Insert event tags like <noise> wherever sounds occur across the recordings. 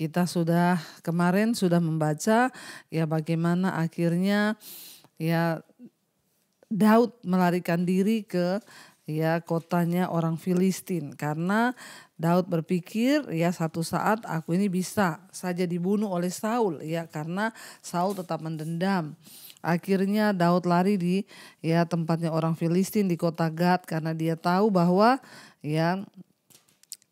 kita sudah kemarin sudah membaca ya bagaimana akhirnya ya Daud melarikan diri ke ya kotanya orang Filistin karena Daud berpikir ya satu saat aku ini bisa saja dibunuh oleh Saul ya karena Saul tetap mendendam. Akhirnya Daud lari di ya tempatnya orang Filistin di kota Gad karena dia tahu bahwa ya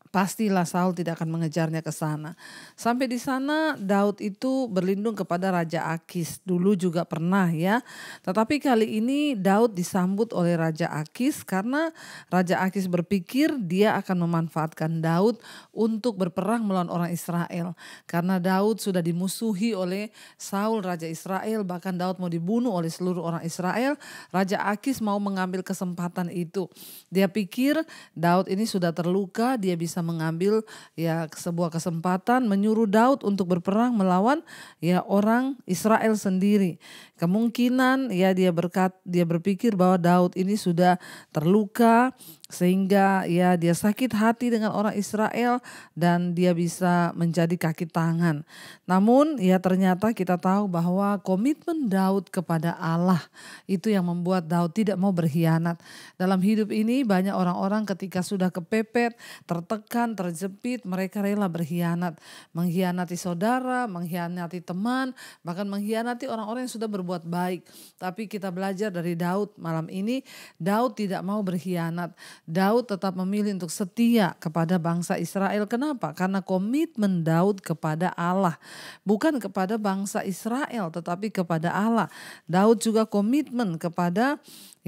pastilah Saul tidak akan mengejarnya ke sana. Sampai di sana Daud itu berlindung kepada Raja Akis. Dulu juga pernah ya. Tetapi kali ini Daud disambut oleh Raja Akis karena Raja Akis berpikir dia akan memanfaatkan Daud untuk berperang melawan orang Israel. Karena Daud sudah dimusuhi oleh Saul Raja Israel. Bahkan Daud mau dibunuh oleh seluruh orang Israel. Raja Akis mau mengambil kesempatan itu. Dia pikir Daud ini sudah terluka, dia bisa mengambil ya sebuah kesempatan menyuruh Daud untuk berperang melawan ya orang Israel sendiri. Kemungkinan ya dia berkat dia berpikir bahwa Daud ini sudah terluka sehingga ya dia sakit hati dengan orang Israel dan dia bisa menjadi kaki tangan. Namun ya ternyata kita tahu bahwa komitmen Daud kepada Allah itu yang membuat Daud tidak mau berkhianat. Dalam hidup ini banyak orang-orang ketika sudah kepepet, tertekan, terjepit, mereka rela berkhianat, mengkhianati saudara, mengkhianati teman, bahkan mengkhianati orang-orang yang sudah ber berbuat baik. Tapi kita belajar dari Daud malam ini, Daud tidak mau berkhianat. Daud tetap memilih untuk setia kepada bangsa Israel. Kenapa? Karena komitmen Daud kepada Allah, bukan kepada bangsa Israel tetapi kepada Allah. Daud juga komitmen kepada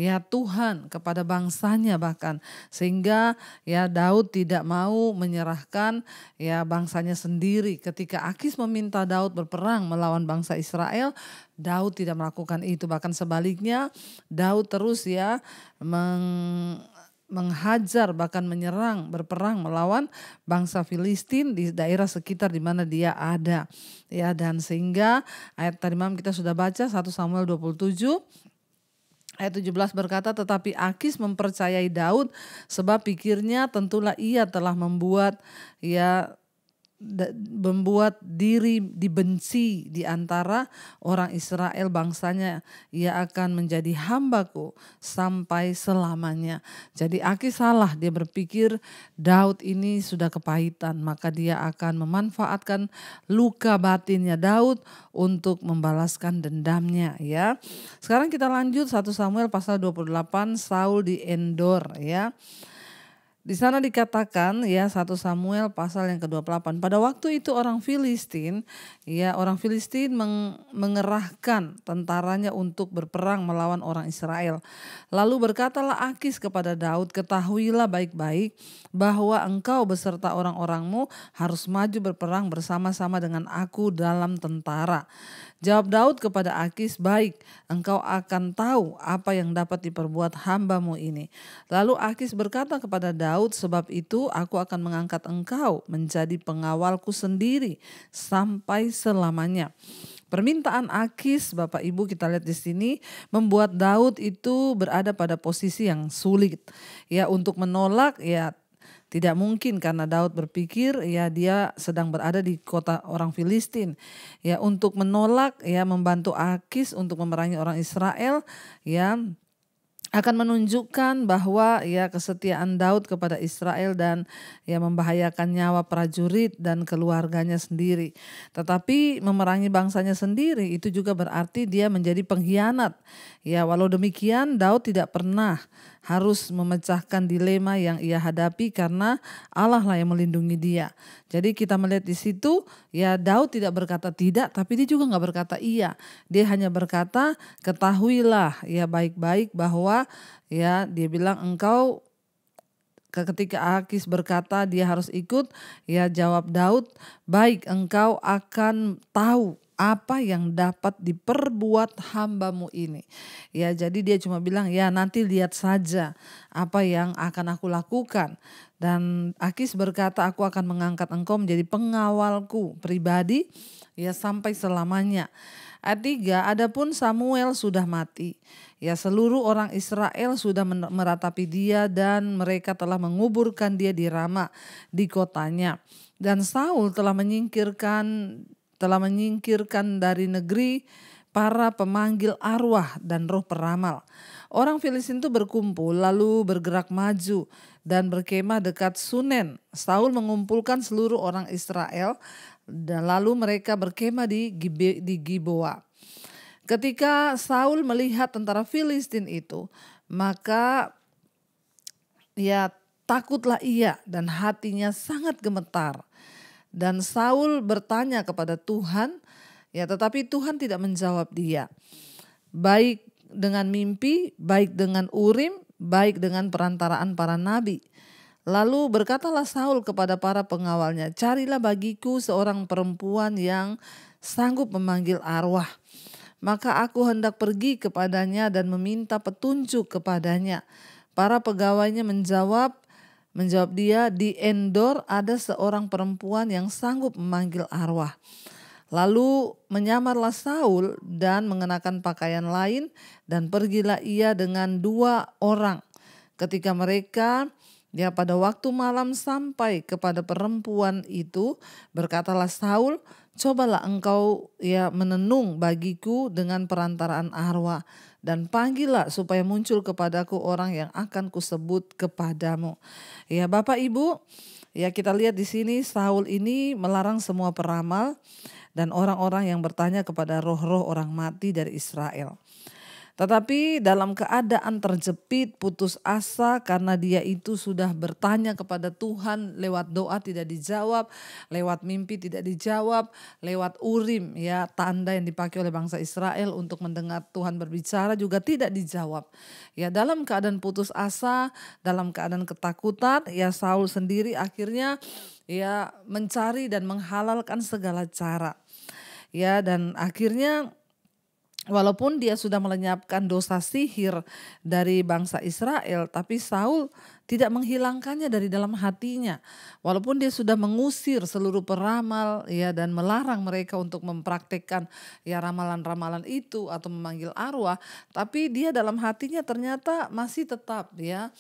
ya Tuhan kepada bangsanya bahkan sehingga ya Daud tidak mau menyerahkan ya bangsanya sendiri ketika Akis meminta Daud berperang melawan bangsa Israel Daud tidak melakukan itu bahkan sebaliknya Daud terus ya meng menghajar bahkan menyerang berperang melawan bangsa Filistin di daerah sekitar di mana dia ada ya dan sehingga ayat tadi malam kita sudah baca 1 Samuel 27 Ayat 17 berkata, tetapi Akis mempercayai Daud sebab pikirnya tentulah ia telah membuat ya membuat diri dibenci di antara orang Israel bangsanya ia akan menjadi hambaku sampai selamanya. Jadi Aki salah dia berpikir Daud ini sudah kepahitan maka dia akan memanfaatkan luka batinnya Daud untuk membalaskan dendamnya ya. Sekarang kita lanjut 1 Samuel pasal 28 Saul di Endor ya. Di sana dikatakan ya satu Samuel pasal yang ke-28. Pada waktu itu orang Filistin, ya orang Filistin meng mengerahkan tentaranya untuk berperang melawan orang Israel. Lalu berkatalah Akis kepada Daud, ketahuilah baik-baik bahwa engkau beserta orang-orangmu harus maju berperang bersama-sama dengan aku dalam tentara. Jawab Daud kepada Akis, baik, engkau akan tahu apa yang dapat diperbuat hambamu ini. Lalu Akis berkata kepada Daud, sebab itu aku akan mengangkat engkau menjadi pengawalku sendiri sampai selamanya. Permintaan Akis, Bapak Ibu kita lihat di sini, membuat Daud itu berada pada posisi yang sulit. Ya untuk menolak ya tidak mungkin karena Daud berpikir ya dia sedang berada di kota orang Filistin ya untuk menolak ya membantu Akis untuk memerangi orang Israel ya akan menunjukkan bahwa ya kesetiaan Daud kepada Israel dan ya membahayakan nyawa prajurit dan keluarganya sendiri. Tetapi memerangi bangsanya sendiri itu juga berarti dia menjadi pengkhianat. Ya walau demikian Daud tidak pernah harus memecahkan dilema yang ia hadapi karena Allah lah yang melindungi dia. Jadi kita melihat di situ ya Daud tidak berkata tidak tapi dia juga nggak berkata iya. Dia hanya berkata ketahuilah ya baik-baik bahwa ya dia bilang engkau ketika Akis berkata dia harus ikut, ya jawab Daud, baik engkau akan tahu apa yang dapat diperbuat hambamu ini. Ya, jadi dia cuma bilang, ya nanti lihat saja apa yang akan aku lakukan. Dan Akis berkata, aku akan mengangkat engkau menjadi pengawalku pribadi, ya sampai selamanya. Ayat 3, adapun Samuel sudah mati. Ya seluruh orang Israel sudah meratapi dia dan mereka telah menguburkan dia di Rama, di kotanya. Dan Saul telah menyingkirkan telah menyingkirkan dari negeri para pemanggil arwah dan roh peramal. Orang Filistin itu berkumpul lalu bergerak maju dan berkemah dekat Sunen. Saul mengumpulkan seluruh orang Israel dan lalu mereka berkemah di, Gibe, di Giboa. Ketika Saul melihat tentara Filistin itu, maka ya takutlah ia dan hatinya sangat gemetar. Dan Saul bertanya kepada Tuhan, ya tetapi Tuhan tidak menjawab dia. Baik dengan mimpi, baik dengan urim, baik dengan perantaraan para nabi. Lalu berkatalah Saul kepada para pengawalnya, "Carilah bagiku seorang perempuan yang sanggup memanggil arwah." Maka aku hendak pergi kepadanya dan meminta petunjuk kepadanya. Para pegawainya menjawab, Menjawab dia, di Endor ada seorang perempuan yang sanggup memanggil arwah. Lalu menyamarlah Saul dan mengenakan pakaian lain dan pergilah ia dengan dua orang. Ketika mereka ya pada waktu malam sampai kepada perempuan itu, berkatalah Saul, cobalah engkau ya menenung bagiku dengan perantaraan arwah dan panggillah supaya muncul kepadaku orang yang akan kusebut kepadamu. Ya Bapak Ibu, ya kita lihat di sini Saul ini melarang semua peramal dan orang-orang yang bertanya kepada roh-roh orang mati dari Israel. Tetapi dalam keadaan terjepit, putus asa karena dia itu sudah bertanya kepada Tuhan lewat doa tidak dijawab, lewat mimpi tidak dijawab, lewat urim ya tanda yang dipakai oleh bangsa Israel untuk mendengar Tuhan berbicara juga tidak dijawab. Ya dalam keadaan putus asa, dalam keadaan ketakutan, ya Saul sendiri akhirnya ya mencari dan menghalalkan segala cara. Ya dan akhirnya Walaupun dia sudah melenyapkan dosa sihir dari bangsa Israel, tapi Saul tidak menghilangkannya dari dalam hatinya. Walaupun dia sudah mengusir seluruh peramal ya dan melarang mereka untuk mempraktekkan ya ramalan-ramalan itu atau memanggil arwah, tapi dia dalam hatinya ternyata masih tetap ya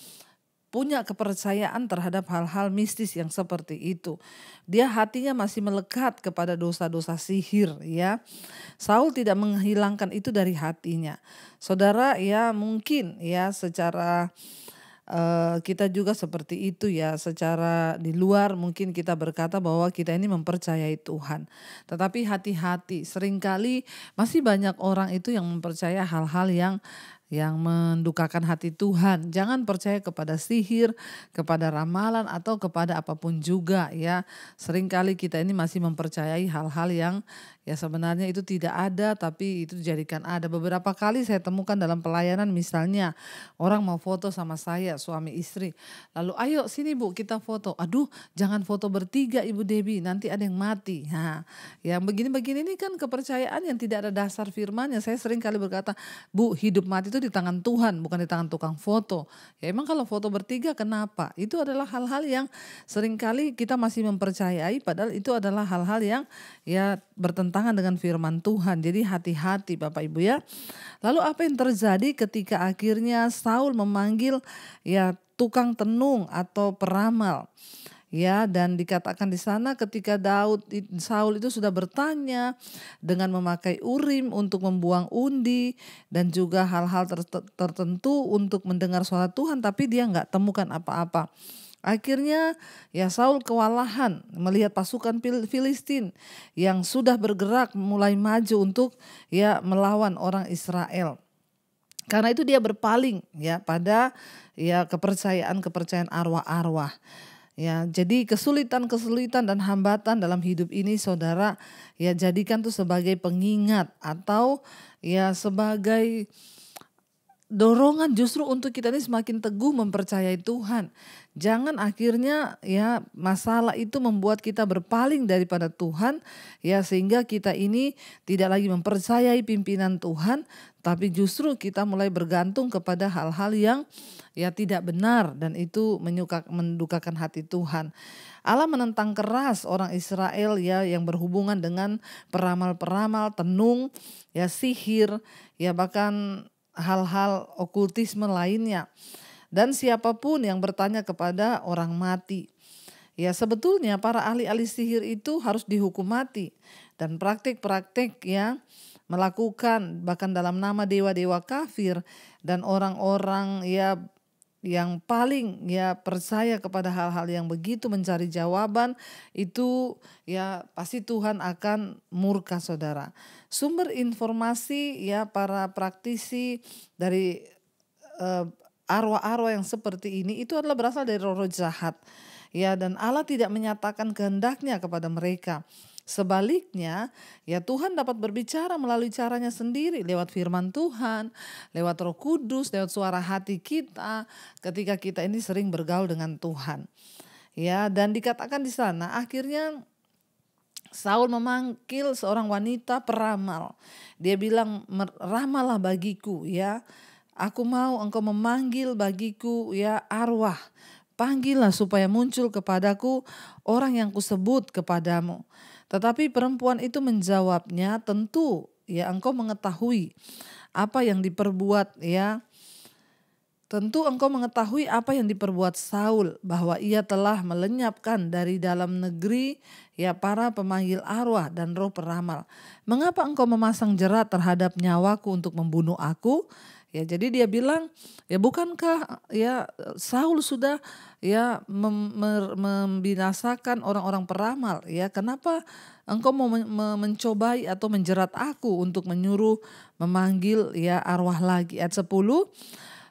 punya kepercayaan terhadap hal-hal mistis yang seperti itu. Dia hatinya masih melekat kepada dosa-dosa sihir ya. Saul tidak menghilangkan itu dari hatinya. Saudara ya mungkin ya secara eh, kita juga seperti itu ya secara di luar mungkin kita berkata bahwa kita ini mempercayai Tuhan tetapi hati-hati seringkali masih banyak orang itu yang mempercaya hal-hal yang yang mendukakan hati Tuhan. Jangan percaya kepada sihir, kepada ramalan atau kepada apapun juga ya. Seringkali kita ini masih mempercayai hal-hal yang Ya sebenarnya itu tidak ada tapi itu dijadikan ada. Beberapa kali saya temukan dalam pelayanan misalnya orang mau foto sama saya suami istri. Lalu ayo sini Bu kita foto. Aduh jangan foto bertiga Ibu Debi nanti ada yang mati. Nah, yang begini-begini ini kan kepercayaan yang tidak ada dasar firmannya. Saya sering kali berkata Bu hidup mati itu di tangan Tuhan bukan di tangan tukang foto. Ya emang kalau foto bertiga kenapa? Itu adalah hal-hal yang sering kali kita masih mempercayai padahal itu adalah hal-hal yang ya bertentangan bertentangan dengan firman Tuhan. Jadi hati-hati Bapak Ibu ya. Lalu apa yang terjadi ketika akhirnya Saul memanggil ya tukang tenung atau peramal? ya dan dikatakan di sana ketika Daud Saul itu sudah bertanya dengan memakai urim untuk membuang undi dan juga hal-hal tertentu untuk mendengar suara Tuhan tapi dia nggak temukan apa-apa Akhirnya ya Saul kewalahan melihat pasukan Filistin yang sudah bergerak mulai maju untuk ya melawan orang Israel. Karena itu dia berpaling ya pada ya kepercayaan-kepercayaan arwah-arwah. Ya, jadi kesulitan-kesulitan dan hambatan dalam hidup ini saudara ya jadikan tuh sebagai pengingat atau ya sebagai dorongan justru untuk kita ini semakin teguh mempercayai Tuhan. Jangan akhirnya ya masalah itu membuat kita berpaling daripada Tuhan ya sehingga kita ini tidak lagi mempercayai pimpinan Tuhan tapi justru kita mulai bergantung kepada hal-hal yang ya tidak benar dan itu menyuka, mendukakan hati Tuhan. Allah menentang keras orang Israel ya yang berhubungan dengan peramal-peramal, tenung, ya sihir, ya bahkan hal-hal okultisme lainnya dan siapapun yang bertanya kepada orang mati. Ya sebetulnya para ahli-ahli sihir itu harus dihukum mati dan praktik-praktik ya melakukan bahkan dalam nama dewa-dewa kafir dan orang-orang ya yang paling ya percaya kepada hal-hal yang begitu mencari jawaban itu ya pasti Tuhan akan murka saudara. Sumber informasi ya para praktisi dari eh, arwah-arwah uh, yang seperti ini itu adalah berasal dari roh-roh jahat. Ya dan Allah tidak menyatakan kehendaknya kepada mereka. Sebaliknya, ya Tuhan dapat berbicara melalui caranya sendiri lewat firman Tuhan, lewat Roh Kudus, lewat suara hati kita ketika kita ini sering bergaul dengan Tuhan. Ya, dan dikatakan di sana akhirnya Saul memanggil seorang wanita peramal. Dia bilang, "Ramalah bagiku, ya. Aku mau engkau memanggil bagiku, ya arwah. Panggillah supaya muncul kepadaku orang yang kusebut kepadamu." Tetapi perempuan itu menjawabnya, "Tentu, ya engkau mengetahui apa yang diperbuat ya." Tentu engkau mengetahui apa yang diperbuat Saul, bahwa ia telah melenyapkan dari dalam negeri ya para pemanggil arwah dan roh peramal. Mengapa engkau memasang jerat terhadap nyawaku untuk membunuh aku? Ya, jadi dia bilang, ya bukankah ya Saul sudah ya mem, mer, membinasakan orang-orang peramal? Ya, kenapa engkau mau men, mencobai atau menjerat aku untuk menyuruh memanggil ya arwah lagi? Ayat 10.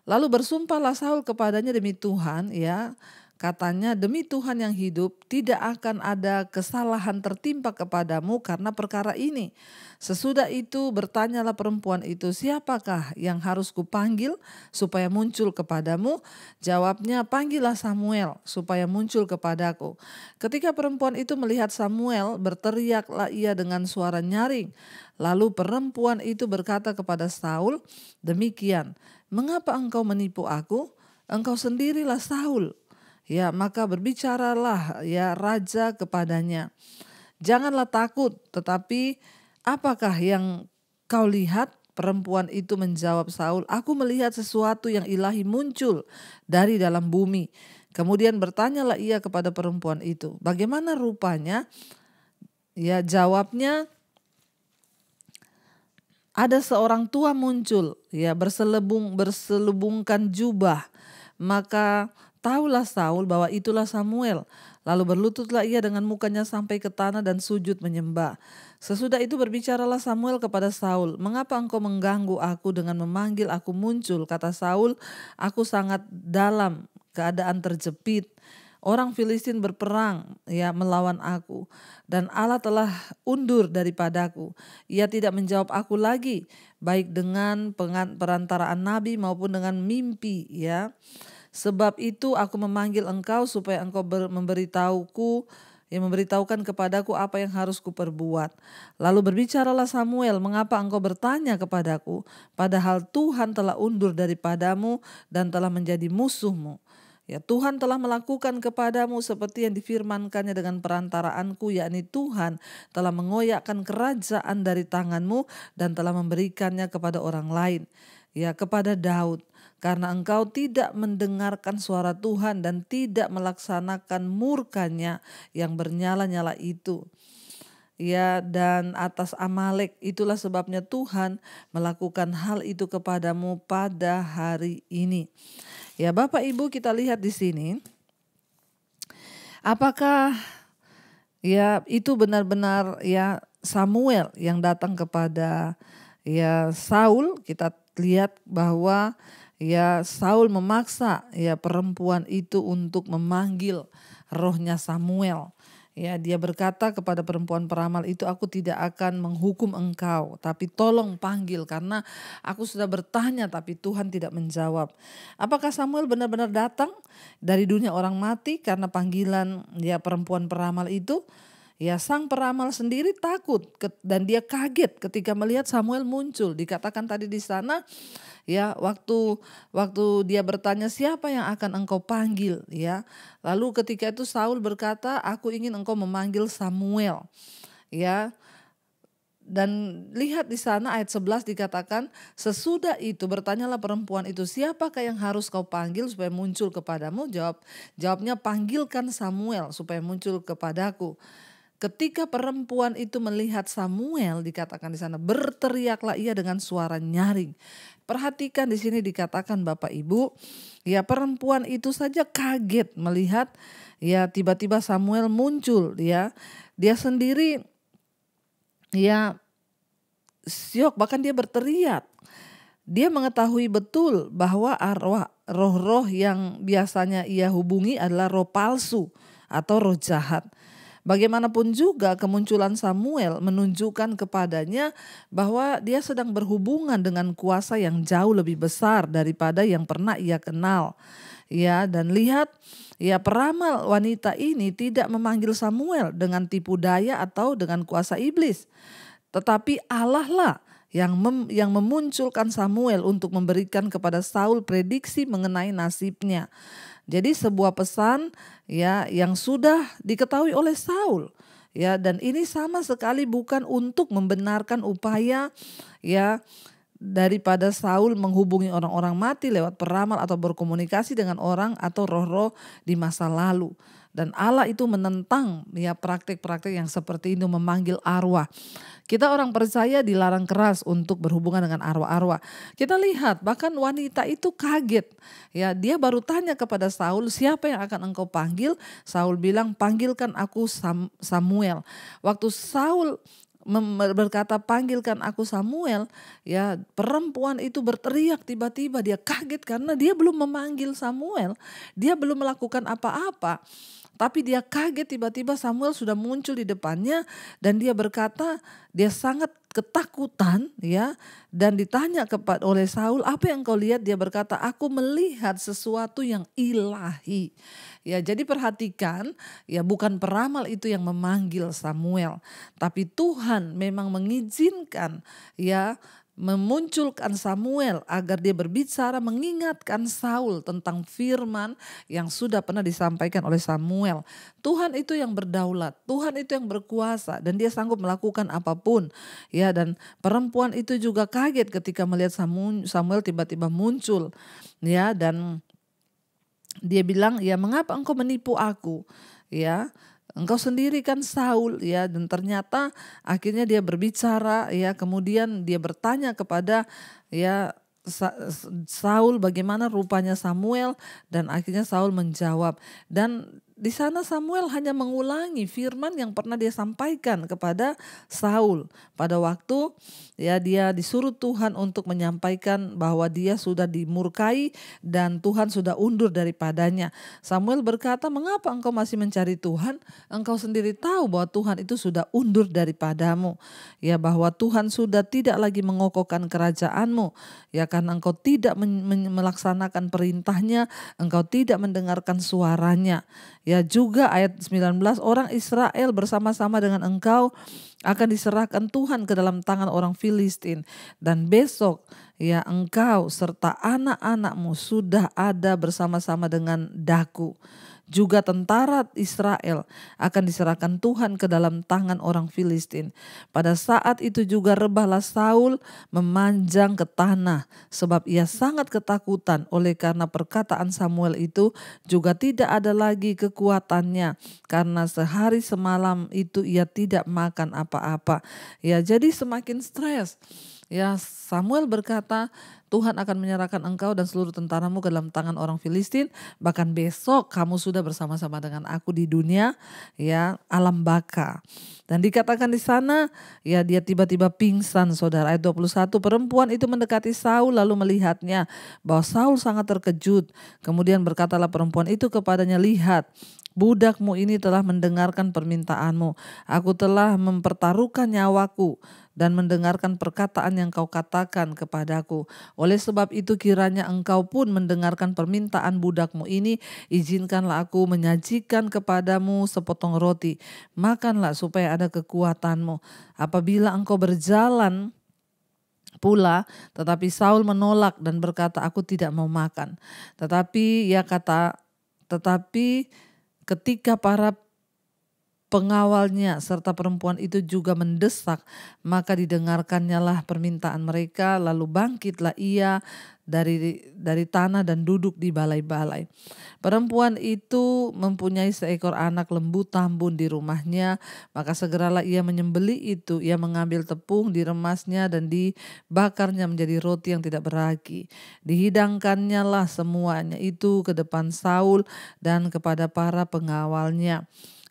Lalu bersumpahlah Saul kepadanya demi Tuhan, ya Katanya, "Demi Tuhan yang hidup, tidak akan ada kesalahan tertimpa kepadamu karena perkara ini." Sesudah itu, bertanyalah perempuan itu, "Siapakah yang harus kupanggil supaya muncul kepadamu?" Jawabnya, "Panggillah Samuel supaya muncul kepadaku." Ketika perempuan itu melihat Samuel, berteriaklah ia dengan suara nyaring. Lalu perempuan itu berkata kepada Saul, "Demikian, mengapa engkau menipu aku? Engkau sendirilah Saul." Ya, maka berbicaralah ya raja kepadanya. Janganlah takut, tetapi apakah yang kau lihat? Perempuan itu menjawab Saul, "Aku melihat sesuatu yang ilahi muncul dari dalam bumi." Kemudian bertanyalah ia kepada perempuan itu, "Bagaimana rupanya?" Ya, jawabnya, ada seorang tua muncul ya berselebung berselubungkan jubah maka Tahulah Saul bahwa itulah Samuel. Lalu berlututlah ia dengan mukanya sampai ke tanah dan sujud menyembah. Sesudah itu berbicaralah Samuel kepada Saul, "Mengapa engkau mengganggu aku dengan memanggil aku muncul?" Kata Saul, "Aku sangat dalam keadaan terjepit. Orang Filistin berperang ya melawan aku dan Allah telah undur daripadaku. Ia tidak menjawab aku lagi baik dengan perantaraan nabi maupun dengan mimpi ya." Sebab itu aku memanggil engkau supaya engkau memberitahuku yang memberitahukan kepadaku apa yang harus kuperbuat. Lalu berbicaralah Samuel, mengapa engkau bertanya kepadaku, padahal Tuhan telah undur daripadamu dan telah menjadi musuhmu. Ya Tuhan telah melakukan kepadamu seperti yang difirmankannya dengan perantaraanku, yakni Tuhan telah mengoyakkan kerajaan dari tanganmu dan telah memberikannya kepada orang lain, ya kepada Daud karena engkau tidak mendengarkan suara Tuhan dan tidak melaksanakan murkanya yang bernyala-nyala itu. Ya, dan atas Amalek itulah sebabnya Tuhan melakukan hal itu kepadamu pada hari ini. Ya, Bapak Ibu, kita lihat di sini, apakah ya itu benar-benar ya Samuel yang datang kepada ya Saul? Kita lihat bahwa ya Saul memaksa ya perempuan itu untuk memanggil rohnya Samuel. Ya, dia berkata kepada perempuan peramal itu, aku tidak akan menghukum engkau, tapi tolong panggil karena aku sudah bertanya tapi Tuhan tidak menjawab. Apakah Samuel benar-benar datang dari dunia orang mati karena panggilan ya perempuan peramal itu? Ya sang peramal sendiri takut dan dia kaget ketika melihat Samuel muncul. Dikatakan tadi di sana ya waktu waktu dia bertanya siapa yang akan engkau panggil ya lalu ketika itu Saul berkata aku ingin engkau memanggil Samuel ya dan lihat di sana ayat 11 dikatakan sesudah itu bertanyalah perempuan itu siapakah yang harus kau panggil supaya muncul kepadamu jawab jawabnya panggilkan Samuel supaya muncul kepadaku Ketika perempuan itu melihat Samuel dikatakan di sana berteriaklah ia dengan suara nyaring. Perhatikan di sini dikatakan Bapak Ibu, ya perempuan itu saja kaget melihat ya tiba-tiba Samuel muncul ya. Dia sendiri ya syok bahkan dia berteriak. Dia mengetahui betul bahwa arwah roh-roh yang biasanya ia hubungi adalah roh palsu atau roh jahat. Bagaimanapun juga kemunculan Samuel menunjukkan kepadanya bahwa dia sedang berhubungan dengan kuasa yang jauh lebih besar daripada yang pernah ia kenal. Ya, dan lihat ya peramal wanita ini tidak memanggil Samuel dengan tipu daya atau dengan kuasa iblis. Tetapi Allah lah yang mem, yang memunculkan Samuel untuk memberikan kepada Saul prediksi mengenai nasibnya. Jadi sebuah pesan ya yang sudah diketahui oleh Saul ya dan ini sama sekali bukan untuk membenarkan upaya ya daripada Saul menghubungi orang-orang mati lewat peramal atau berkomunikasi dengan orang atau roh-roh di masa lalu dan Allah itu menentang ya praktik-praktik yang seperti itu memanggil arwah. Kita orang percaya dilarang keras untuk berhubungan dengan arwah-arwah. Kita lihat bahkan wanita itu kaget. Ya, dia baru tanya kepada Saul, "Siapa yang akan engkau panggil?" Saul bilang, "Panggilkan aku Samuel." Waktu Saul berkata panggilkan aku Samuel ya perempuan itu berteriak tiba-tiba dia kaget karena dia belum memanggil Samuel dia belum melakukan apa-apa tapi dia kaget tiba-tiba Samuel sudah muncul di depannya dan dia berkata dia sangat ketakutan ya dan ditanya kepada oleh Saul apa yang kau lihat dia berkata aku melihat sesuatu yang ilahi ya jadi perhatikan ya bukan peramal itu yang memanggil Samuel tapi Tuhan memang mengizinkan ya memunculkan Samuel agar dia berbicara mengingatkan Saul tentang firman yang sudah pernah disampaikan oleh Samuel. Tuhan itu yang berdaulat, Tuhan itu yang berkuasa dan dia sanggup melakukan apapun. Ya dan perempuan itu juga kaget ketika melihat Samuel tiba-tiba muncul. Ya dan dia bilang, "Ya, mengapa engkau menipu aku?" Ya. Engkau sendiri kan Saul ya dan ternyata akhirnya dia berbicara ya kemudian dia bertanya kepada ya Saul bagaimana rupanya Samuel dan akhirnya Saul menjawab dan di sana Samuel hanya mengulangi firman yang pernah dia sampaikan kepada Saul pada waktu ya dia disuruh Tuhan untuk menyampaikan bahwa dia sudah dimurkai dan Tuhan sudah undur daripadanya. Samuel berkata, "Mengapa engkau masih mencari Tuhan? Engkau sendiri tahu bahwa Tuhan itu sudah undur daripadamu. Ya bahwa Tuhan sudah tidak lagi mengokohkan kerajaanmu. Ya karena engkau tidak melaksanakan perintahnya, engkau tidak mendengarkan suaranya." Ya juga ayat 19 orang Israel bersama-sama dengan engkau akan diserahkan Tuhan ke dalam tangan orang Filistin dan besok ya engkau serta anak-anakmu sudah ada bersama-sama dengan daku juga tentara Israel akan diserahkan Tuhan ke dalam tangan orang Filistin. Pada saat itu juga rebahlah Saul memanjang ke tanah sebab ia sangat ketakutan oleh karena perkataan Samuel itu juga tidak ada lagi kekuatannya karena sehari semalam itu ia tidak makan apa-apa. Ya jadi semakin stres. Ya Samuel berkata, Tuhan akan menyerahkan engkau dan seluruh tentaramu ke dalam tangan orang Filistin. Bahkan besok kamu sudah bersama-sama dengan aku di dunia ya alam baka. Dan dikatakan di sana ya dia tiba-tiba pingsan saudara. Ayat 21 perempuan itu mendekati Saul lalu melihatnya bahwa Saul sangat terkejut. Kemudian berkatalah perempuan itu kepadanya lihat budakmu ini telah mendengarkan permintaanmu. Aku telah mempertaruhkan nyawaku dan mendengarkan perkataan yang kau katakan kepadaku. Oleh sebab itu kiranya engkau pun mendengarkan permintaan budakmu ini, izinkanlah aku menyajikan kepadamu sepotong roti. Makanlah supaya ada kekuatanmu. Apabila engkau berjalan pula, tetapi Saul menolak dan berkata, aku tidak mau makan. Tetapi ia kata, tetapi ketika para pengawalnya serta perempuan itu juga mendesak, maka didengarkannya lah permintaan mereka, lalu bangkitlah ia dari dari tanah dan duduk di balai-balai. Perempuan itu mempunyai seekor anak lembu tambun di rumahnya, maka segeralah ia menyembeli itu, ia mengambil tepung, diremasnya dan dibakarnya menjadi roti yang tidak beragi. Dihidangkannya lah semuanya itu ke depan Saul dan kepada para pengawalnya.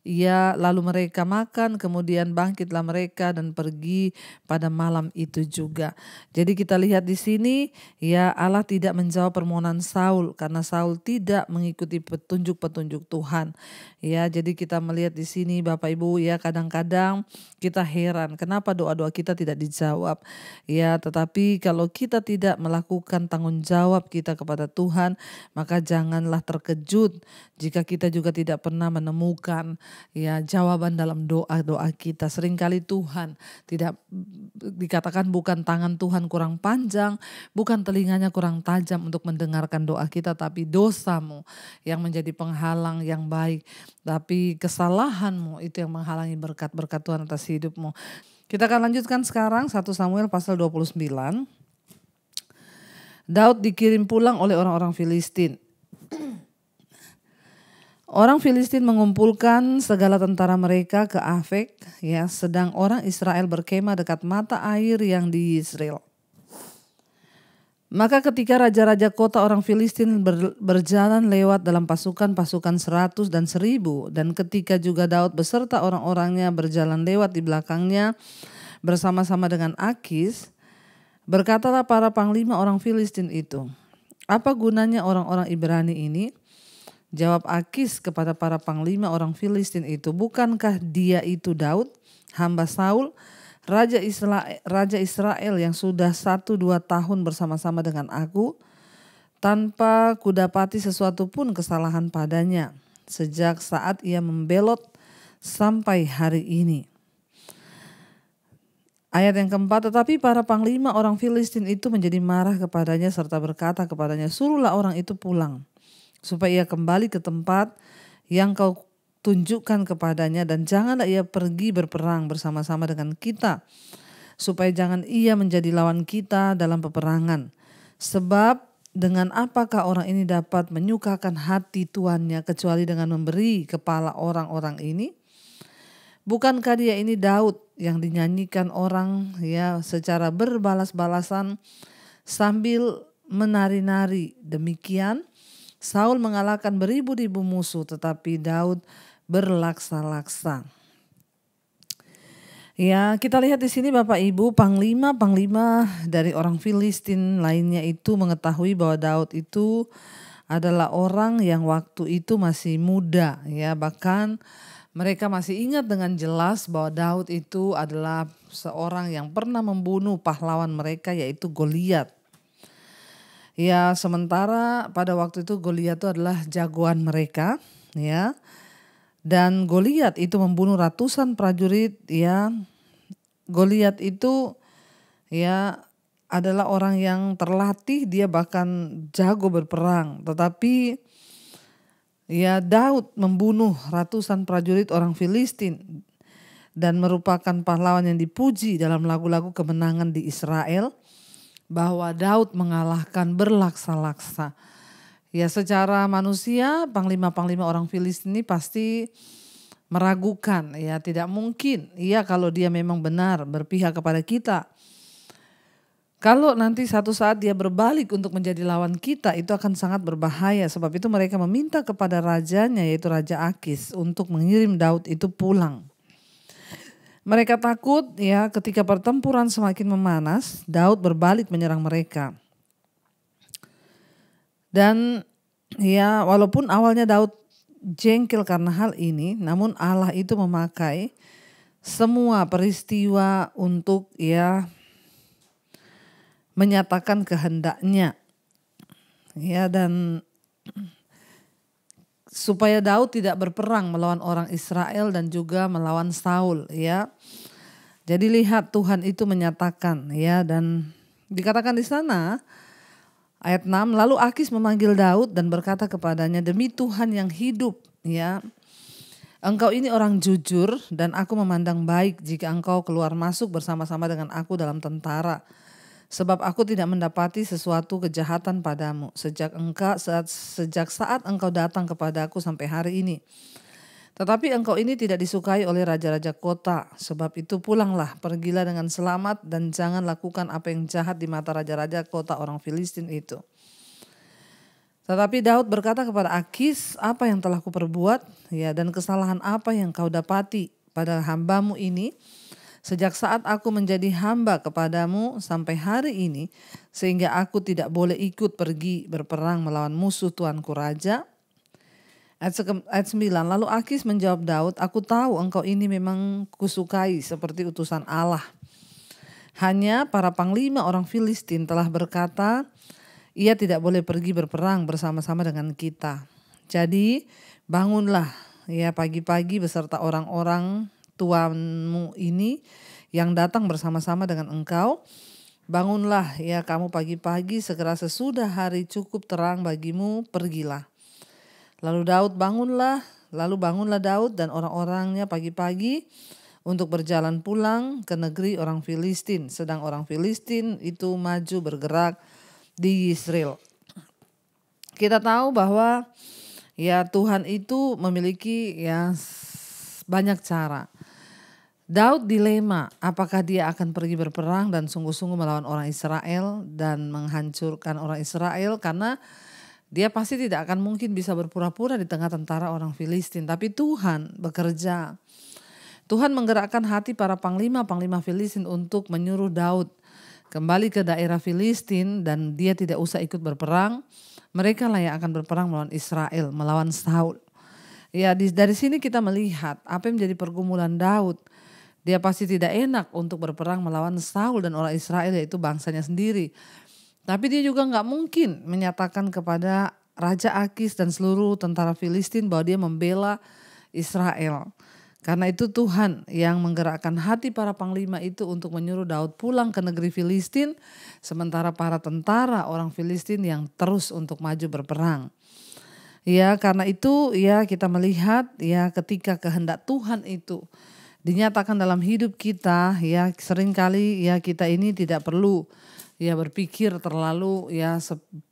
Ia lalu mereka makan, kemudian bangkitlah mereka dan pergi pada malam itu juga. Jadi kita lihat di sini, ya Allah tidak menjawab permohonan Saul karena Saul tidak mengikuti petunjuk-petunjuk Tuhan. Ya, jadi kita melihat di sini Bapak Ibu ya kadang-kadang kita heran kenapa doa-doa kita tidak dijawab. Ya, tetapi kalau kita tidak melakukan tanggung jawab kita kepada Tuhan, maka janganlah terkejut jika kita juga tidak pernah menemukan ya jawaban dalam doa-doa kita. Seringkali Tuhan tidak dikatakan bukan tangan Tuhan kurang panjang, bukan telinganya kurang tajam untuk mendengarkan doa kita, tapi dosamu yang menjadi penghalang yang baik, tapi kesalahanmu itu yang menghalangi berkat-berkat Tuhan atas hidupmu. Kita akan lanjutkan sekarang 1 Samuel pasal 29. Daud dikirim pulang oleh orang-orang Filistin. Orang Filistin mengumpulkan segala tentara mereka ke Afek, ya, sedang orang Israel berkemah dekat mata air yang di Israel. Maka ketika raja-raja kota orang Filistin ber, berjalan lewat dalam pasukan-pasukan seratus dan seribu, dan ketika juga Daud beserta orang-orangnya berjalan lewat di belakangnya bersama-sama dengan Akis, berkatalah para panglima orang Filistin itu, apa gunanya orang-orang Ibrani ini? Jawab Akis kepada para panglima orang Filistin itu, bukankah dia itu Daud, hamba Saul, Raja Israel, Raja Israel yang sudah satu dua tahun bersama-sama dengan aku, tanpa kudapati sesuatu pun kesalahan padanya, sejak saat ia membelot sampai hari ini. Ayat yang keempat, tetapi para panglima orang Filistin itu menjadi marah kepadanya serta berkata kepadanya, suruhlah orang itu pulang supaya ia kembali ke tempat yang kau tunjukkan kepadanya dan janganlah ia pergi berperang bersama-sama dengan kita supaya jangan ia menjadi lawan kita dalam peperangan sebab dengan apakah orang ini dapat menyukakan hati tuannya kecuali dengan memberi kepala orang-orang ini bukankah dia ini Daud yang dinyanyikan orang ya secara berbalas-balasan sambil menari-nari demikian Saul mengalahkan beribu-ribu musuh tetapi Daud berlaksa-laksa. Ya, kita lihat di sini Bapak Ibu, panglima-panglima dari orang Filistin lainnya itu mengetahui bahwa Daud itu adalah orang yang waktu itu masih muda ya, bahkan mereka masih ingat dengan jelas bahwa Daud itu adalah seorang yang pernah membunuh pahlawan mereka yaitu Goliat. Ya, sementara pada waktu itu Goliat itu adalah jagoan mereka, ya. Dan Goliat itu membunuh ratusan prajurit, ya. Goliat itu ya adalah orang yang terlatih, dia bahkan jago berperang, tetapi ya Daud membunuh ratusan prajurit orang Filistin dan merupakan pahlawan yang dipuji dalam lagu-lagu kemenangan di Israel bahwa Daud mengalahkan berlaksa-laksa. Ya secara manusia panglima-panglima orang Filistin ini pasti meragukan ya tidak mungkin ya kalau dia memang benar berpihak kepada kita. Kalau nanti satu saat dia berbalik untuk menjadi lawan kita itu akan sangat berbahaya sebab itu mereka meminta kepada rajanya yaitu Raja Akis untuk mengirim Daud itu pulang. Mereka takut ya ketika pertempuran semakin memanas, Daud berbalik menyerang mereka. Dan ya walaupun awalnya Daud jengkel karena hal ini, namun Allah itu memakai semua peristiwa untuk ya menyatakan kehendaknya. Ya dan supaya Daud tidak berperang melawan orang Israel dan juga melawan Saul ya. Jadi lihat Tuhan itu menyatakan ya dan dikatakan di sana ayat 6 lalu Akis memanggil Daud dan berkata kepadanya demi Tuhan yang hidup ya Engkau ini orang jujur dan aku memandang baik jika engkau keluar masuk bersama-sama dengan aku dalam tentara sebab aku tidak mendapati sesuatu kejahatan padamu sejak engkau saat, sejak saat engkau datang kepadaku sampai hari ini. Tetapi engkau ini tidak disukai oleh raja-raja kota, sebab itu pulanglah, pergilah dengan selamat dan jangan lakukan apa yang jahat di mata raja-raja kota orang Filistin itu. Tetapi Daud berkata kepada Akis, apa yang telah kuperbuat, ya dan kesalahan apa yang kau dapati pada hambamu ini, Sejak saat aku menjadi hamba kepadamu sampai hari ini, sehingga aku tidak boleh ikut pergi berperang melawan musuh tuanku raja. Ayat 9, lalu Akis menjawab Daud, aku tahu engkau ini memang kusukai seperti utusan Allah. Hanya para panglima orang Filistin telah berkata, ia tidak boleh pergi berperang bersama-sama dengan kita. Jadi bangunlah ya pagi-pagi beserta orang-orang tuanmu ini yang datang bersama-sama dengan engkau. Bangunlah ya kamu pagi-pagi segera sesudah hari cukup terang bagimu pergilah. Lalu Daud bangunlah, lalu bangunlah Daud dan orang-orangnya pagi-pagi untuk berjalan pulang ke negeri orang Filistin. Sedang orang Filistin itu maju bergerak di Israel. Kita tahu bahwa ya Tuhan itu memiliki ya banyak cara. Daud dilema apakah dia akan pergi berperang dan sungguh-sungguh melawan orang Israel dan menghancurkan orang Israel karena dia pasti tidak akan mungkin bisa berpura-pura di tengah tentara orang Filistin. Tapi Tuhan bekerja. Tuhan menggerakkan hati para panglima-panglima Filistin untuk menyuruh Daud kembali ke daerah Filistin dan dia tidak usah ikut berperang. Mereka lah yang akan berperang melawan Israel, melawan Saul. Ya dari sini kita melihat apa yang menjadi pergumulan Daud dia pasti tidak enak untuk berperang melawan Saul dan orang Israel yaitu bangsanya sendiri. Tapi dia juga nggak mungkin menyatakan kepada Raja Akis dan seluruh tentara Filistin bahwa dia membela Israel. Karena itu Tuhan yang menggerakkan hati para panglima itu untuk menyuruh Daud pulang ke negeri Filistin, sementara para tentara orang Filistin yang terus untuk maju berperang. Ya, karena itu ya kita melihat ya ketika kehendak Tuhan itu dinyatakan dalam hidup kita ya seringkali ya kita ini tidak perlu ya berpikir terlalu ya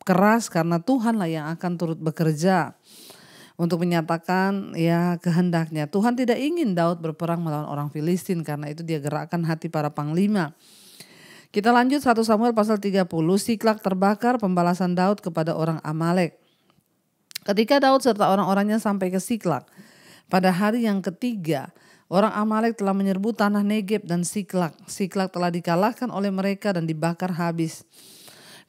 keras karena Tuhan lah yang akan turut bekerja untuk menyatakan ya kehendaknya. Tuhan tidak ingin Daud berperang melawan orang Filistin karena itu dia gerakkan hati para panglima. Kita lanjut 1 Samuel pasal 30, Siklak terbakar pembalasan Daud kepada orang Amalek. Ketika Daud serta orang-orangnya sampai ke Siklak, pada hari yang ketiga, Orang Amalek telah menyerbu tanah Negeb dan Siklak. Siklak telah dikalahkan oleh mereka dan dibakar habis.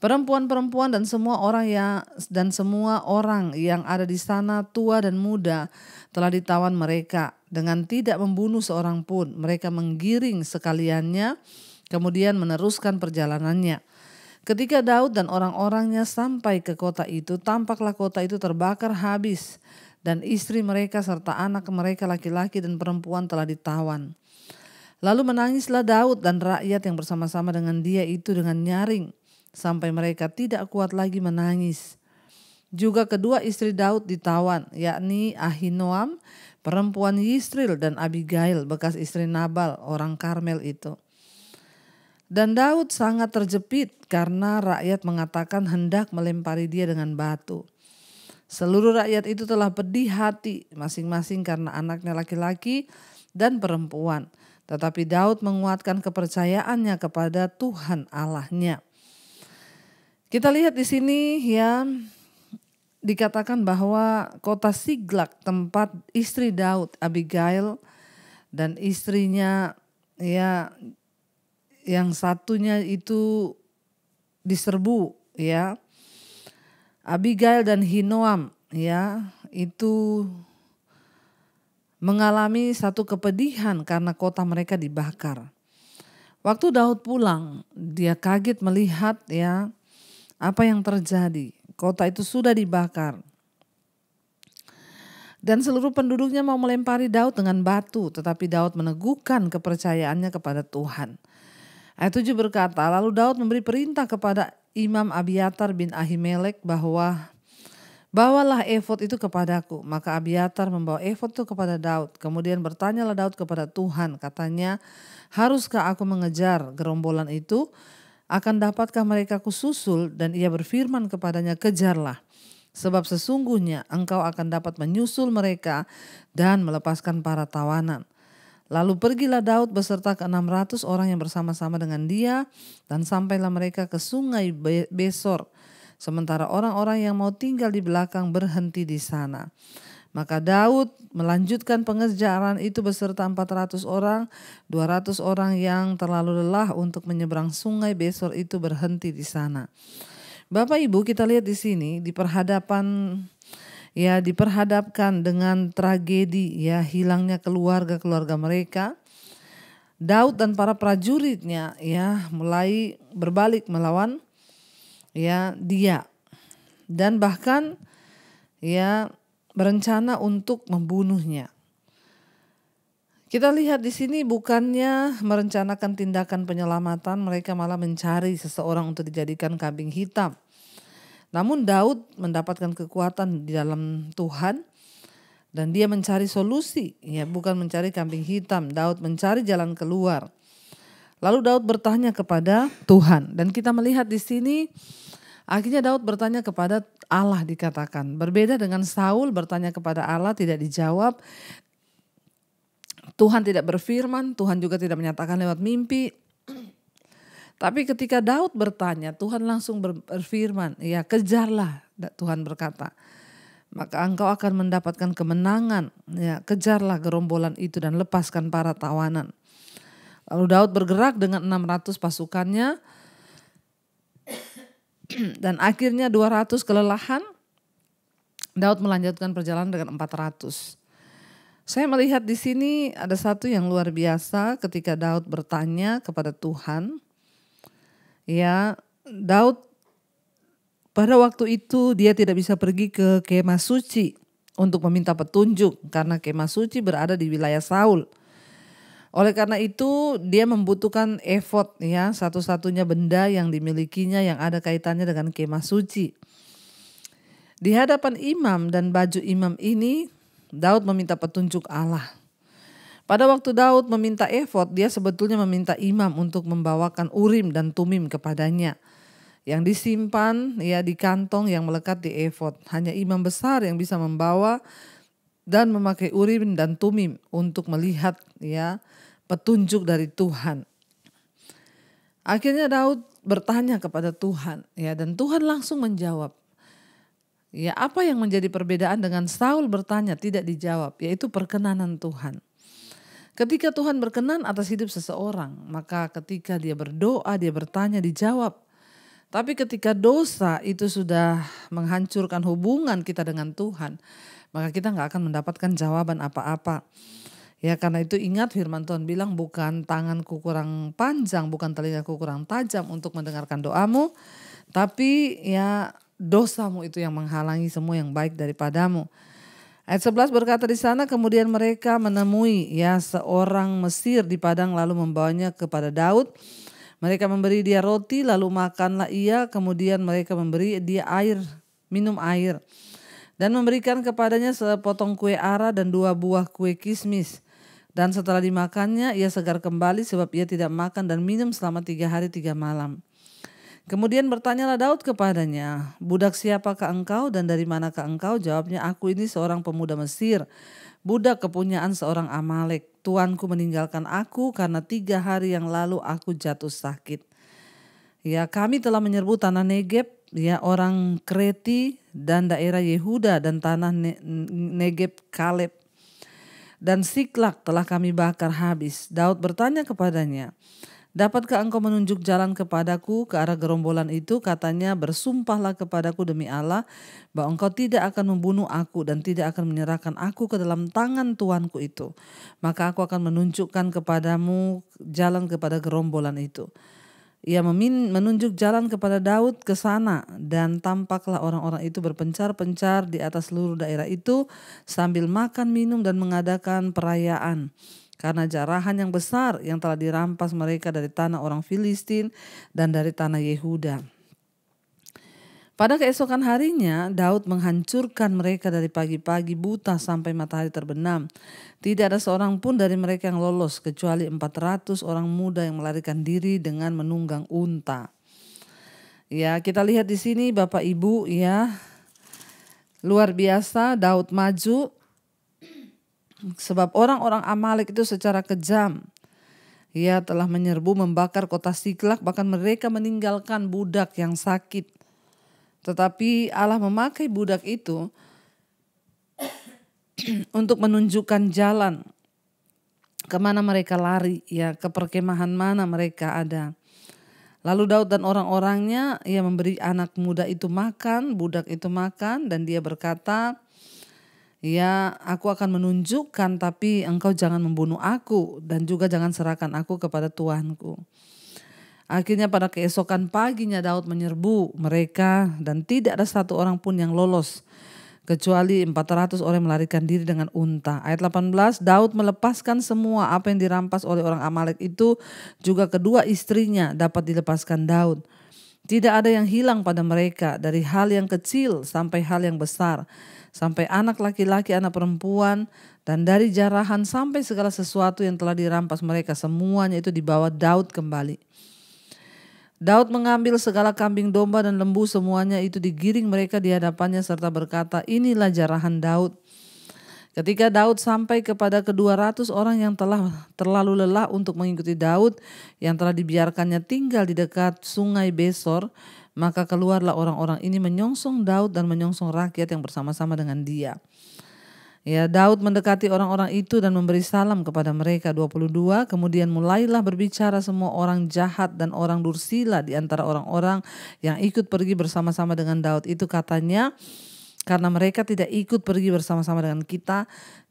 Perempuan-perempuan dan semua orang yang dan semua orang yang ada di sana tua dan muda telah ditawan mereka dengan tidak membunuh seorang pun. Mereka menggiring sekaliannya kemudian meneruskan perjalanannya. Ketika Daud dan orang-orangnya sampai ke kota itu, tampaklah kota itu terbakar habis dan istri mereka serta anak mereka laki-laki dan perempuan telah ditawan. Lalu menangislah Daud dan rakyat yang bersama-sama dengan dia itu dengan nyaring sampai mereka tidak kuat lagi menangis. Juga kedua istri Daud ditawan, yakni Ahinoam, perempuan Yisril dan Abigail, bekas istri Nabal, orang Karmel itu. Dan Daud sangat terjepit karena rakyat mengatakan hendak melempari dia dengan batu. Seluruh rakyat itu telah pedih hati masing-masing karena anaknya laki-laki dan perempuan. Tetapi Daud menguatkan kepercayaannya kepada Tuhan Allahnya. Kita lihat di sini ya dikatakan bahwa kota Siglak tempat istri Daud Abigail dan istrinya ya yang satunya itu diserbu ya Abigail dan Hinoam ya itu mengalami satu kepedihan karena kota mereka dibakar. Waktu Daud pulang, dia kaget melihat ya apa yang terjadi. Kota itu sudah dibakar. Dan seluruh penduduknya mau melempari Daud dengan batu, tetapi Daud meneguhkan kepercayaannya kepada Tuhan. Ayat 7 berkata, lalu Daud memberi perintah kepada Imam Abiatar bin Ahimelek bahwa Bawalah efod itu kepadaku. Maka Abiatar membawa efod itu kepada Daud. Kemudian bertanyalah Daud kepada Tuhan. Katanya, haruskah aku mengejar gerombolan itu? Akan dapatkah mereka kususul? Dan ia berfirman kepadanya, kejarlah. Sebab sesungguhnya engkau akan dapat menyusul mereka dan melepaskan para tawanan. Lalu pergilah Daud beserta ke 600 orang yang bersama-sama dengan dia dan sampailah mereka ke sungai Besor. Sementara orang-orang yang mau tinggal di belakang berhenti di sana. Maka Daud melanjutkan pengejaran itu beserta 400 orang, 200 orang yang terlalu lelah untuk menyeberang sungai Besor itu berhenti di sana. Bapak Ibu kita lihat di sini di perhadapan ya diperhadapkan dengan tragedi ya hilangnya keluarga-keluarga mereka. Daud dan para prajuritnya ya mulai berbalik melawan ya dia dan bahkan ya berencana untuk membunuhnya. Kita lihat di sini bukannya merencanakan tindakan penyelamatan, mereka malah mencari seseorang untuk dijadikan kambing hitam. Namun Daud mendapatkan kekuatan di dalam Tuhan dan dia mencari solusi, ya bukan mencari kambing hitam. Daud mencari jalan keluar. Lalu Daud bertanya kepada Tuhan dan kita melihat di sini akhirnya Daud bertanya kepada Allah dikatakan. Berbeda dengan Saul bertanya kepada Allah tidak dijawab. Tuhan tidak berfirman, Tuhan juga tidak menyatakan lewat mimpi. Tapi ketika Daud bertanya, Tuhan langsung berfirman, ya kejarlah Tuhan berkata. Maka engkau akan mendapatkan kemenangan, ya kejarlah gerombolan itu dan lepaskan para tawanan. Lalu Daud bergerak dengan 600 pasukannya <clears throat> dan akhirnya 200 kelelahan. Daud melanjutkan perjalanan dengan 400. Saya melihat di sini ada satu yang luar biasa ketika Daud bertanya kepada Tuhan, ya Daud pada waktu itu dia tidak bisa pergi ke kemah suci untuk meminta petunjuk karena kemah suci berada di wilayah Saul. Oleh karena itu dia membutuhkan effort ya satu-satunya benda yang dimilikinya yang ada kaitannya dengan kemah suci. Di hadapan imam dan baju imam ini Daud meminta petunjuk Allah. Pada waktu Daud meminta efod, dia sebetulnya meminta imam untuk membawakan urim dan tumim kepadanya yang disimpan ya di kantong yang melekat di efod. Hanya imam besar yang bisa membawa dan memakai urim dan tumim untuk melihat ya petunjuk dari Tuhan. Akhirnya Daud bertanya kepada Tuhan ya dan Tuhan langsung menjawab. Ya apa yang menjadi perbedaan dengan Saul bertanya tidak dijawab yaitu perkenanan Tuhan. Ketika Tuhan berkenan atas hidup seseorang, maka ketika dia berdoa, dia bertanya, dijawab. Tapi ketika dosa itu sudah menghancurkan hubungan kita dengan Tuhan, maka kita nggak akan mendapatkan jawaban apa-apa. Ya karena itu ingat firman Tuhan bilang bukan tanganku kurang panjang, bukan telingaku kurang tajam untuk mendengarkan doamu. Tapi ya dosamu itu yang menghalangi semua yang baik daripadamu. Ayat 11 berkata di sana kemudian mereka menemui ya seorang Mesir di padang lalu membawanya kepada Daud. Mereka memberi dia roti lalu makanlah ia kemudian mereka memberi dia air, minum air. Dan memberikan kepadanya sepotong kue ara dan dua buah kue kismis. Dan setelah dimakannya ia segar kembali sebab ia tidak makan dan minum selama tiga hari tiga malam. Kemudian bertanyalah Daud kepadanya, "Budak siapakah engkau dan dari manakah engkau?" Jawabnya, "Aku ini seorang pemuda Mesir, budak kepunyaan seorang Amalek. Tuanku meninggalkan aku karena tiga hari yang lalu aku jatuh sakit. Ya, kami telah menyerbu tanah Negeb, ya orang Kreti dan daerah Yehuda dan tanah Negeb Kaleb dan Siklak telah kami bakar habis." Daud bertanya kepadanya, Dapatkah engkau menunjuk jalan kepadaku ke arah gerombolan itu? Katanya, bersumpahlah kepadaku demi Allah bahwa engkau tidak akan membunuh aku dan tidak akan menyerahkan aku ke dalam tangan tuanku itu. Maka aku akan menunjukkan kepadamu jalan kepada gerombolan itu. Ia menunjuk jalan kepada Daud ke sana dan tampaklah orang-orang itu berpencar-pencar di atas seluruh daerah itu sambil makan, minum dan mengadakan perayaan karena jarahan yang besar yang telah dirampas mereka dari tanah orang Filistin dan dari tanah Yehuda. Pada keesokan harinya, Daud menghancurkan mereka dari pagi-pagi buta sampai matahari terbenam. Tidak ada seorang pun dari mereka yang lolos, kecuali 400 orang muda yang melarikan diri dengan menunggang unta. Ya, kita lihat di sini Bapak Ibu ya. Luar biasa Daud maju Sebab orang-orang Amalek itu secara kejam ia telah menyerbu membakar kota Siklak bahkan mereka meninggalkan budak yang sakit. Tetapi Allah memakai budak itu <clears throat> untuk menunjukkan jalan kemana mereka lari, ya ke perkemahan mana mereka ada. Lalu Daud dan orang-orangnya ia memberi anak muda itu makan, budak itu makan dan dia berkata, Ya, aku akan menunjukkan tapi engkau jangan membunuh aku dan juga jangan serahkan aku kepada tuanku. Akhirnya pada keesokan paginya Daud menyerbu mereka dan tidak ada satu orang pun yang lolos kecuali 400 orang melarikan diri dengan unta. Ayat 18, Daud melepaskan semua apa yang dirampas oleh orang Amalek itu, juga kedua istrinya dapat dilepaskan Daud. Tidak ada yang hilang pada mereka dari hal yang kecil sampai hal yang besar sampai anak laki-laki, anak perempuan, dan dari jarahan sampai segala sesuatu yang telah dirampas mereka, semuanya itu dibawa Daud kembali. Daud mengambil segala kambing domba dan lembu semuanya itu digiring mereka di hadapannya serta berkata, inilah jarahan Daud. Ketika Daud sampai kepada kedua ratus orang yang telah terlalu lelah untuk mengikuti Daud, yang telah dibiarkannya tinggal di dekat sungai Besor, maka keluarlah orang-orang ini menyongsong Daud dan menyongsong rakyat yang bersama-sama dengan dia. Ya, Daud mendekati orang-orang itu dan memberi salam kepada mereka 22, kemudian mulailah berbicara semua orang jahat dan orang dursila di antara orang-orang yang ikut pergi bersama-sama dengan Daud itu katanya, karena mereka tidak ikut pergi bersama-sama dengan kita,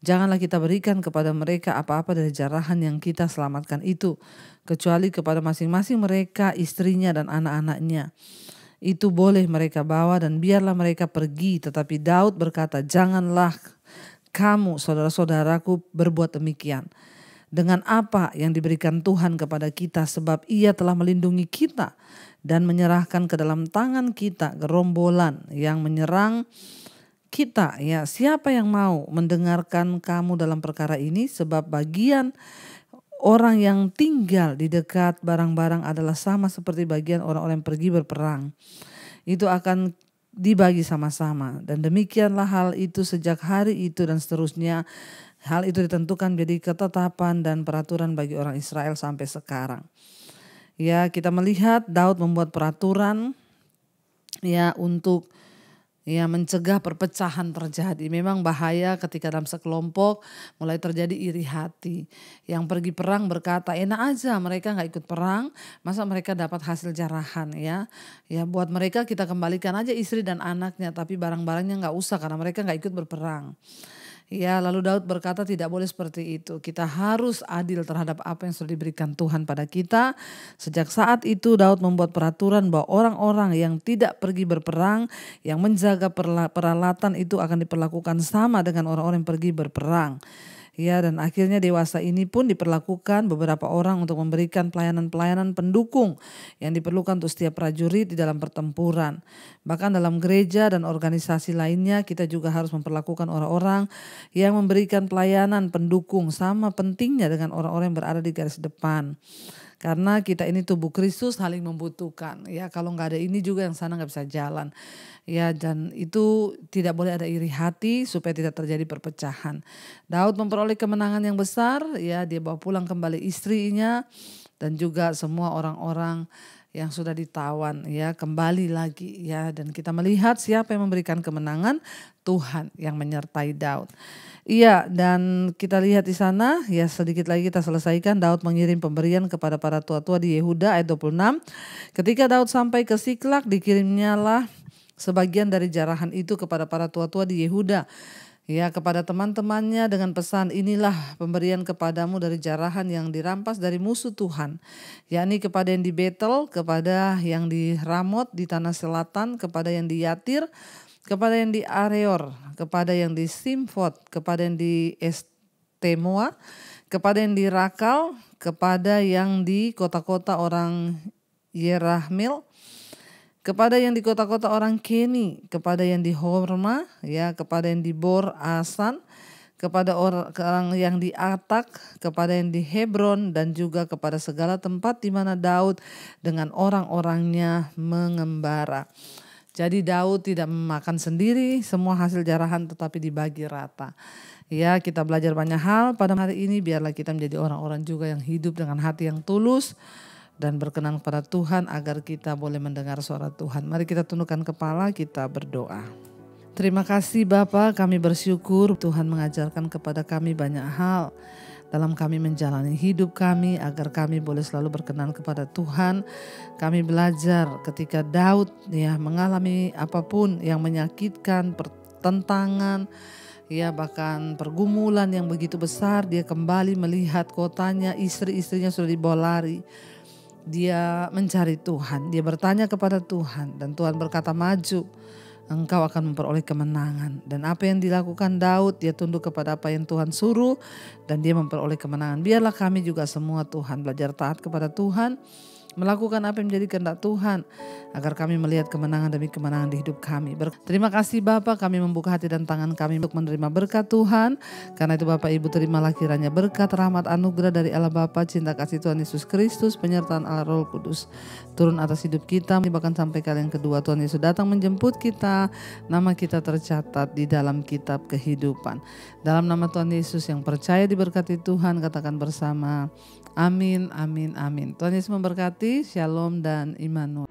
janganlah kita berikan kepada mereka apa-apa dari jarahan yang kita selamatkan itu, kecuali kepada masing-masing mereka, istrinya, dan anak-anaknya itu boleh mereka bawa dan biarlah mereka pergi. Tetapi Daud berkata, janganlah kamu saudara-saudaraku berbuat demikian. Dengan apa yang diberikan Tuhan kepada kita sebab ia telah melindungi kita dan menyerahkan ke dalam tangan kita gerombolan yang menyerang kita. Ya, siapa yang mau mendengarkan kamu dalam perkara ini sebab bagian orang yang tinggal di dekat barang-barang adalah sama seperti bagian orang-orang yang pergi berperang. Itu akan dibagi sama-sama dan demikianlah hal itu sejak hari itu dan seterusnya. Hal itu ditentukan menjadi ketetapan dan peraturan bagi orang Israel sampai sekarang. Ya, kita melihat Daud membuat peraturan ya untuk ya mencegah perpecahan terjadi. Memang bahaya ketika dalam sekelompok mulai terjadi iri hati. Yang pergi perang berkata enak aja mereka nggak ikut perang, masa mereka dapat hasil jarahan ya. Ya buat mereka kita kembalikan aja istri dan anaknya, tapi barang-barangnya nggak usah karena mereka nggak ikut berperang. Ya, lalu Daud berkata tidak boleh seperti itu. Kita harus adil terhadap apa yang sudah diberikan Tuhan pada kita. Sejak saat itu Daud membuat peraturan bahwa orang-orang yang tidak pergi berperang, yang menjaga peralatan itu akan diperlakukan sama dengan orang-orang yang pergi berperang. Ya, dan akhirnya dewasa ini pun diperlakukan beberapa orang untuk memberikan pelayanan-pelayanan pendukung yang diperlukan untuk setiap prajurit di dalam pertempuran. Bahkan dalam gereja dan organisasi lainnya kita juga harus memperlakukan orang-orang yang memberikan pelayanan pendukung sama pentingnya dengan orang-orang yang berada di garis depan karena kita ini tubuh Kristus saling membutuhkan ya kalau nggak ada ini juga yang sana nggak bisa jalan ya dan itu tidak boleh ada iri hati supaya tidak terjadi perpecahan Daud memperoleh kemenangan yang besar ya dia bawa pulang kembali istrinya dan juga semua orang-orang yang sudah ditawan ya kembali lagi ya dan kita melihat siapa yang memberikan kemenangan Tuhan yang menyertai Daud. Iya dan kita lihat di sana ya sedikit lagi kita selesaikan Daud mengirim pemberian kepada para tua-tua di Yehuda ayat 26. Ketika Daud sampai ke Siklak dikirimnyalah sebagian dari jarahan itu kepada para tua-tua di Yehuda Ya kepada teman-temannya dengan pesan inilah pemberian kepadamu dari jarahan yang dirampas dari musuh Tuhan. yakni kepada yang di Betel, kepada yang di Ramot di tanah selatan, kepada yang di Yatir, kepada yang di Areor, kepada yang di Simfot, kepada yang di Estemoa, kepada yang di Rakal, kepada yang di kota-kota orang Yerahmil, kepada yang di kota-kota orang Keni, kepada yang di Horma, ya, kepada yang di Bor Asan, kepada orang yang di Atak, kepada yang di Hebron, dan juga kepada segala tempat di mana Daud dengan orang-orangnya mengembara. Jadi Daud tidak memakan sendiri semua hasil jarahan tetapi dibagi rata. Ya kita belajar banyak hal pada hari ini biarlah kita menjadi orang-orang juga yang hidup dengan hati yang tulus dan berkenan kepada Tuhan agar kita boleh mendengar suara Tuhan. Mari kita tundukkan kepala, kita berdoa. Terima kasih Bapa, kami bersyukur Tuhan mengajarkan kepada kami banyak hal dalam kami menjalani hidup kami agar kami boleh selalu berkenan kepada Tuhan. Kami belajar ketika Daud ya mengalami apapun yang menyakitkan, pertentangan, ya bahkan pergumulan yang begitu besar dia kembali melihat kotanya istri-istrinya sudah dibawa lari dia mencari Tuhan, dia bertanya kepada Tuhan dan Tuhan berkata maju. Engkau akan memperoleh kemenangan dan apa yang dilakukan Daud dia tunduk kepada apa yang Tuhan suruh dan dia memperoleh kemenangan. Biarlah kami juga semua Tuhan belajar taat kepada Tuhan melakukan apa yang menjadi kehendak Tuhan, agar kami melihat kemenangan demi kemenangan di hidup kami. Terima kasih Bapa, kami membuka hati dan tangan kami untuk menerima berkat Tuhan. Karena itu Bapak Ibu terimalah kiranya berkat, rahmat, anugerah dari Allah Bapa, cinta kasih Tuhan Yesus Kristus, penyertaan Allah Roh Kudus turun atas hidup kita, bahkan sampai kalian kedua Tuhan Yesus datang menjemput kita, nama kita tercatat di dalam kitab kehidupan. Dalam nama Tuhan Yesus yang percaya diberkati Tuhan, katakan bersama. Amin, amin, amin. Tuhan Yesus memberkati, shalom dan Immanuel.